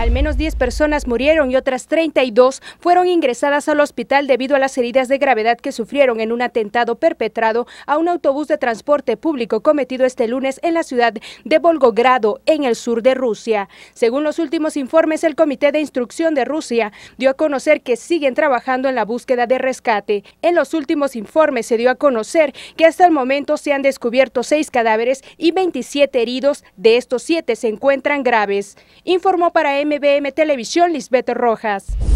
Al menos 10 personas murieron y otras 32 fueron ingresadas al hospital debido a las heridas de gravedad que sufrieron en un atentado perpetrado a un autobús de transporte público cometido este lunes en la ciudad de Volgogrado, en el sur de Rusia. Según los últimos informes, el Comité de Instrucción de Rusia dio a conocer que siguen trabajando en la búsqueda de rescate. En los últimos informes se dio a conocer que hasta el momento se han descubierto seis cadáveres y 27 heridos, de estos siete se encuentran graves. Informó para M MBM Televisión, Lisbeth Rojas.